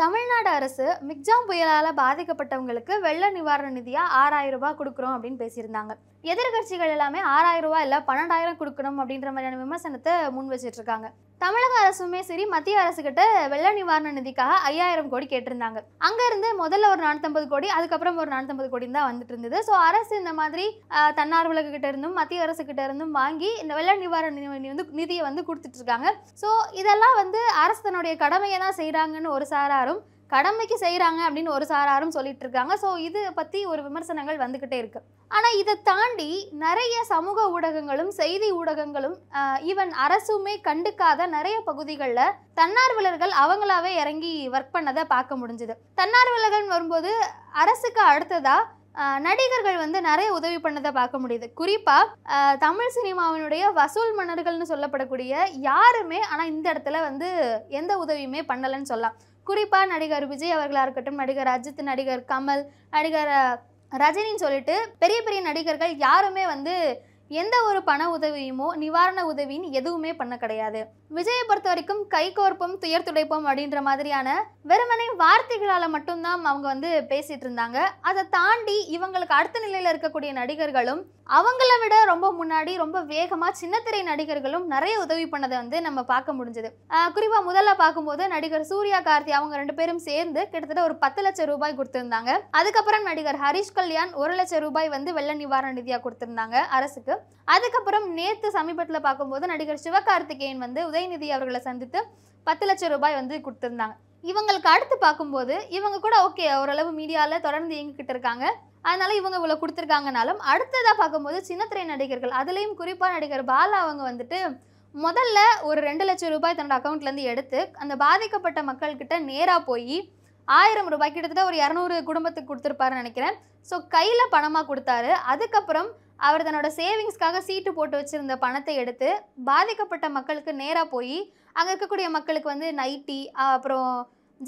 தமிழ்நாடு அரசு மிக்ஜாம் புயலால் பாதிக்கப்பட்டவங்களுக்கு வெள்ள நிவாரண நிதியாக ஆறாயிரம் ரூபாய் கொடுக்குறோம் அப்படின்னு பேசியிருந்தாங்க எதிர்கட்சிகள் எல்லாமே ஆறாயிரம் ரூபாய் இல்லை பன்னெண்டாயிரம் கொடுக்கணும் அப்படின்ற மாதிரியான விமர்சனத்தை முன் வச்சுட்டு இருக்காங்க தமிழக அரசுமே சரி மத்திய அரசுக்கிட்ட வெள்ள நிவாரண நிதிக்காக ஐயாயிரம் கோடி கேட்டிருந்தாங்க அங்கேருந்து முதல்ல ஒரு நானூற்றம்பது கோடி அதுக்கப்புறம் ஒரு நானூற்றம்பது கோடி தான் வந்துட்டு இருந்தது ஸோ அரசு இந்த மாதிரி தன்னார்வலர்கிட்ட இருந்தும் மத்திய அரசுக்கிட்ட இருந்தும் வாங்கி இந்த வெள்ள நிவாரண நிதி வந்து நிதியை வந்து கொடுத்துட்ருக்காங்க ஸோ இதெல்லாம் வந்து அரசு தன்னுடைய கடமையை தான் செய்கிறாங்கன்னு ஒரு சாராரும் கடமைக்கு செய்கிறாங்க அப்படின்னு ஒரு சாராரும் சொல்லிட்டு இருக்காங்க ஸோ இது பற்றி ஒரு விமர்சனங்கள் வந்துக்கிட்டே இருக்குது ஆனால் இதை தாண்டி நிறைய சமூக ஊடகங்களும் செய்தி ஊடகங்களும் ஈவன் அரசுமே கண்டுக்காத நிறைய பகுதிகளில் தன்னார்வலர்கள் அவங்களாவே இறங்கி ஒர்க் பண்ணதை பார்க்க முடிஞ்சுது தன்னார்வலர்கள் வரும்போது அரசுக்கு அடுத்ததாக நடிகர்கள் வந்து நிறைய உதவி பண்ணதை பார்க்க முடியுது குறிப்பாக தமிழ் சினிமாவினுடைய வசூல் மன்னர்கள்னு சொல்லப்படக்கூடிய யாருமே ஆனால் இந்த இடத்துல வந்து எந்த உதவியுமே பண்ணலைன்னு சொல்லலாம் குறிப்பாக நடிகர் விஜய் அவர்களாக இருக்கட்டும் நடிகர் அஜித் நடிகர் கமல் நடிகர் ரஜினின்னு சொல்லிட்டு பெரிய பெரிய நடிகர்கள் யாருமே வந்து எந்த ஒரு பண உதவியுமோ நிவாரண உதவின்னு எதுவுமே பண்ண கிடையாது விஜயை பொறுத்த வரைக்கும் கை துயர் துடைப்போம் அப்படின்ற மாதிரியான வெறுமனை வார்த்தைகளால் மட்டும்தான் அவங்க வந்து பேசிட்டு இருந்தாங்க அதை தாண்டி இவங்களுக்கு அடுத்த நிலையில் இருக்கக்கூடிய நடிகர்களும் அவங்கள விட ரொம்ப முன்னாடி ரொம்ப வேகமாக சின்னத்திரை நடிகர்களும் நிறைய உதவி பண்ணதை வந்து நம்ம பார்க்க முடிஞ்சது குறிப்பாக முதல்ல பார்க்கும்போது நடிகர் சூர்யா கார்த்தி அவங்க ரெண்டு பேரும் சேர்ந்து கிட்டத்தட்ட ஒரு பத்து லட்சம் ரூபாய் கொடுத்துருந்தாங்க அதுக்கப்புறம் நடிகர் ஹரிஷ் கல்யாண் ஒரு லட்சம் ரூபாய் வந்து வெள்ள நிவாரண நிதியாக கொடுத்துருந்தாங்க அரசுக்கு அதுக்கப்புறம் நேற்று சமீபத்தில் பார்க்கும்போது நடிகர் சிவகார்த்திகேயன் வந்து உதவி உதயநிதி அவர்களை சந்தித்து பத்து லட்சம் ரூபாய் வந்து கொடுத்துருந்தாங்க இவங்களுக்கு அடுத்து பார்க்கும்போது இவங்க கூட ஓகே ஓரளவு மீடியாவில் தொடர்ந்து இயங்கிக்கிட்டு இருக்காங்க அதனால இவங்க இவ்வளோ கொடுத்துருக்காங்கனாலும் அடுத்ததாக பார்க்கும்போது சின்னத்திரை நடிகர்கள் அதுலேயும் குறிப்பாக நடிகர் பாலா அவங்க வந்துட்டு முதல்ல ஒரு ரெண்டு லட்சம் ரூபாய் தன்னோட அக்கௌண்ட்லேருந்து எடுத்து அந்த பாதிக்கப்பட்ட மக்கள்கிட்ட நேராக போய் ஆயிரம் ரூபாய் கிட்டத்தட்ட ஒரு இரநூறு குடும்பத்துக்கு கொடுத்துருப்பாருன்னு நினைக்கிறேன் ஸோ கையில் பணமாக கொடுத்தாரு அதுக்கப்புறம் அவர் தன்னோட சேவிங்ஸ்க்காக சீட்டு போட்டு வச்சுருந்த பணத்தை எடுத்து பாதிக்கப்பட்ட மக்களுக்கு நேராக போய் அங்கே இருக்கக்கூடிய மக்களுக்கு வந்து நைட்டி அப்புறம்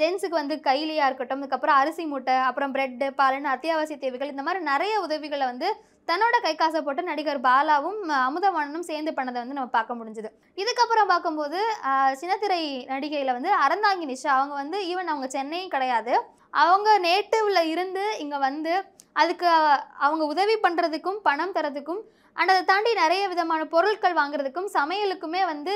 ஜென்ஸுக்கு வந்து கைலியாக இருக்கட்டும் அதுக்கப்புறம் அரிசி மூட்டை அப்புறம் ப்ரெட்டு பாலுன்னு அத்தியாவசிய தேவைகள் இந்த மாதிரி நிறைய உதவிகளை வந்து தன்னோட கை காசை போட்டு நடிகர் பாலாவும் அமுதவாணனும் சேர்ந்து பண்ணதை வந்து நம்ம பார்க்க முடிஞ்சுது இதுக்கப்புறம் பார்க்கும்போது சின்னத்திரை நடிகையில் வந்து அறந்தாங்கி நிஷா அவங்க வந்து ஈவன் அவங்க சென்னையும் கிடையாது அவங்க நேட்டிவில் இருந்து இங்கே வந்து அதுக்கு அவங்க உதவி பண்ணுறதுக்கும் பணம் தரதுக்கும் அண்ட் அதை தாண்டி நிறைய விதமான பொருட்கள் வாங்குறதுக்கும் சமையலுக்குமே வந்து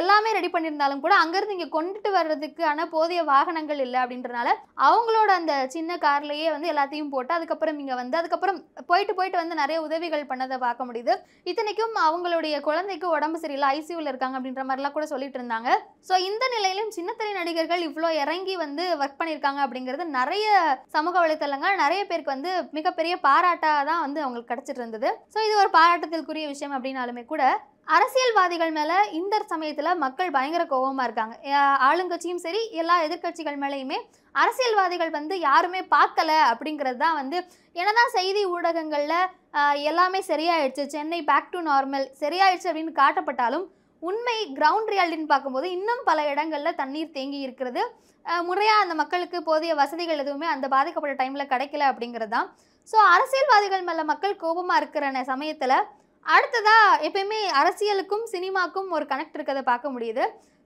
எல்லாமே ரெடி பண்ணியிருந்தாலும் கூட அங்கேருந்து இங்கே கொண்டுட்டு வர்றதுக்கான போதிய வாகனங்கள் இல்லை அப்படின்றனால அவங்களோட அந்த சின்ன கார்லேயே வந்து எல்லாத்தையும் போட்டு அதுக்கப்புறம் இங்கே வந்து அதுக்கப்புறம் போயிட்டு போயிட்டு வந்து நிறைய உதவிகள் பண்ணதை பார்க்க முடியுது இத்தனைக்கும் அவங்களுடைய குழந்தைக்கு உடம்பு சரியில்லை ஐசியூவில் இருக்காங்க அப்படின்ற மாதிரிலாம் கூட சொல்லிட்டு இருந்தாங்க ஸோ இந்த நிலையிலும் சின்னத்திரை நடிகர்கள் இவ்வளோ இறங்கி வந்து ஒர்க் பண்ணியிருக்காங்க அப்படிங்கிறது நிறைய சமூக வலைத்தளங்கள் நிறைய பேருக்கு வந்து மிகப்பெரிய பாராட்டாக தான் வந்து அவங்களுக்கு கிடச்சிட்டு இருந்தது ஸோ இது ஒரு பாராட்டத்திற்குரிய விஷயம் அப்படின்னாலுமே கூட அரசியல்வாதிகள் மேலே இந்த சமயத்தில் மக்கள் பயங்கர கோபமாக இருக்காங்க ஆளுங்கட்சியும் சரி எல்லா எதிர்கட்சிகள் மேலேயுமே அரசியல்வாதிகள் வந்து யாருமே பார்க்கல அப்படிங்கிறது தான் வந்து என்னதான் செய்தி ஊடகங்களில் எல்லாமே சரியாயிடுச்சு சென்னை பேக் டு நார்மல் சரியாயிடுச்சு அப்படின்னு காட்டப்பட்டாலும் உண்மை கிரவுண்ட் ரியாலிட்டின்னு பார்க்கும்போது இன்னும் பல இடங்களில் தண்ணீர் தேங்கி இருக்கிறது முறையாக அந்த மக்களுக்கு போதிய வசதிகள் எதுவுமே அந்த பாதிக்கப்பட்ட டைமில் கிடைக்கல அப்படிங்கிறது தான் ஸோ அரசியல்வாதிகள் மேலே மக்கள் கோபமாக இருக்கிற சமயத்தில் அடுத்ததாக எப்பயுமே அரசியலுக்கும் சினிமாக்கும் ஒரு கனெக்ட் இருக்கிறத பார்க்க முடியுது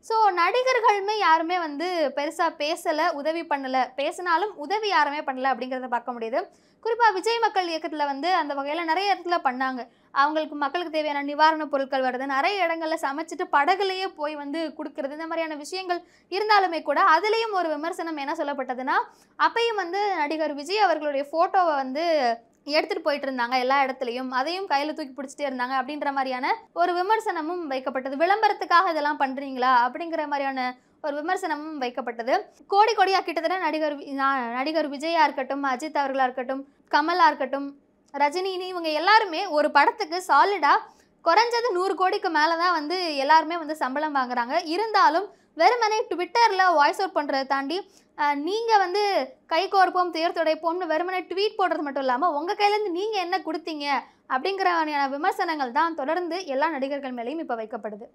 ஸோ நடிகர்களுமே யாருமே வந்து பெருசாக பேசலை உதவி பண்ணலை பேசினாலும் உதவி யாருமே பண்ணலை அப்படிங்கிறத பார்க்க முடியுது குறிப்பாக விஜய் மக்கள் இயக்கத்தில் வந்து அந்த வகையில் நிறைய இடத்துல பண்ணாங்க அவங்களுக்கு மக்களுக்கு தேவையான நிவாரணப் பொருட்கள் வருது நிறைய இடங்களில் சமைச்சிட்டு படகுலேயே போய் வந்து கொடுக்கறது இந்த மாதிரியான விஷயங்கள் இருந்தாலுமே கூட அதுலேயும் ஒரு விமர்சனம் என்ன சொல்லப்பட்டதுன்னா அப்பையும் வந்து நடிகர் விஜய் அவர்களுடைய ஃபோட்டோவை வந்து எடுத்துகிட்டு போயிட்டு இருந்தாங்க எல்லா இடத்துலையும் அதையும் கையில் தூக்கி பிடிச்சிட்டே இருந்தாங்க அப்படின்ற மாதிரியான ஒரு விமர்சனமும் வைக்கப்பட்டது விளம்பரத்துக்காக இதெல்லாம் பண்ணுறீங்களா அப்படிங்கிற மாதிரியான ஒரு விமர்சனமும் வைக்கப்பட்டது கோடி கோடியாக கிட்டத்தட்ட நடிகர் நடிகர் விஜயா இருக்கட்டும் அஜித் அவர்களாக இருக்கட்டும் கமலாக இருக்கட்டும் ரஜினி இவங்க எல்லாருமே ஒரு படத்துக்கு சாலிடாக குறைஞ்சது நூறு கோடிக்கு மேலே தான் வந்து எல்லாருமே வந்து சம்பளம் வாங்குறாங்க இருந்தாலும் வெறுமனே ட்விட்டரில் வாய்ஸ் அவுட் பண்ணுறதை தாண்டி நீங்கள் வந்து கை கோர்ப்போம் துயர் துடைப்போம்னு வெறுமனே ட்வீட் போடுறது மட்டும் இல்லாமல் உங்கள் கையிலேருந்து நீங்கள் என்ன கொடுத்தீங்க அப்படிங்கிற விமர்சனங்கள் தான் தொடர்ந்து எல்லா நடிகர்கள் மேலேயும் இப்போ வைக்கப்படுது